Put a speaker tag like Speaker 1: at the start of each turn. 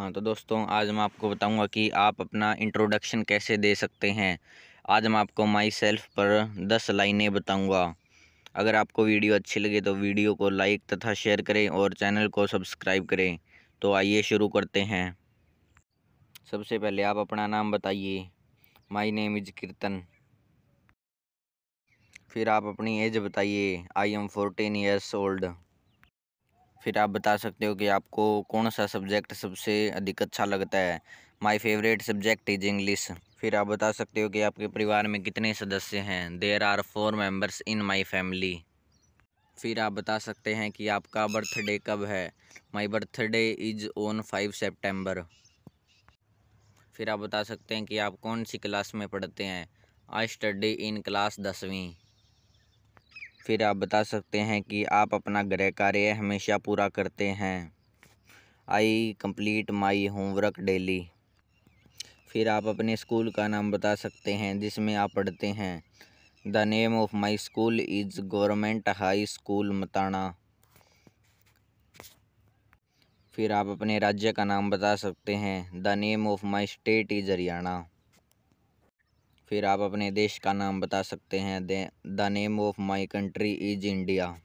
Speaker 1: हाँ तो दोस्तों आज मैं आपको बताऊंगा कि आप अपना इंट्रोडक्शन कैसे दे सकते हैं आज मैं आपको माई सेल्फ पर दस लाइनें बताऊंगा अगर आपको वीडियो अच्छी लगे तो वीडियो को लाइक तथा शेयर करें और चैनल को सब्सक्राइब करें तो आइए शुरू करते हैं सबसे पहले आप अपना नाम बताइए माई नेम इज कीर्तन फिर आप अपनी एज बताइए I am fourteen years old फिर आप बता सकते हो कि आपको कौन सा सब्जेक्ट सबसे अधिक अच्छा लगता है my favourite subject is English फिर आप बता सकते हो कि आपके परिवार में कितने सदस्य हैं there are four members in my family फिर आप बता सकते हैं कि आपका बर्थडे कब है my birthday is on five September फिर आप बता सकते हैं कि आप कौन सी क्लास में पढ़ते हैं आई स्टडी इन क्लास दसवीं फिर आप बता सकते हैं कि आप अपना गृह कार्य हमेशा पूरा करते हैं I complete my homework daily फिर आप अपने स्कूल का नाम बता सकते हैं जिसमें आप पढ़ते हैं the name of my school is government high school Matana फिर आप अपने राज्य का नाम बता सकते हैं the name of my state is Haryana फिर आप अपने देश का नाम बता सकते हैं the name of my country is India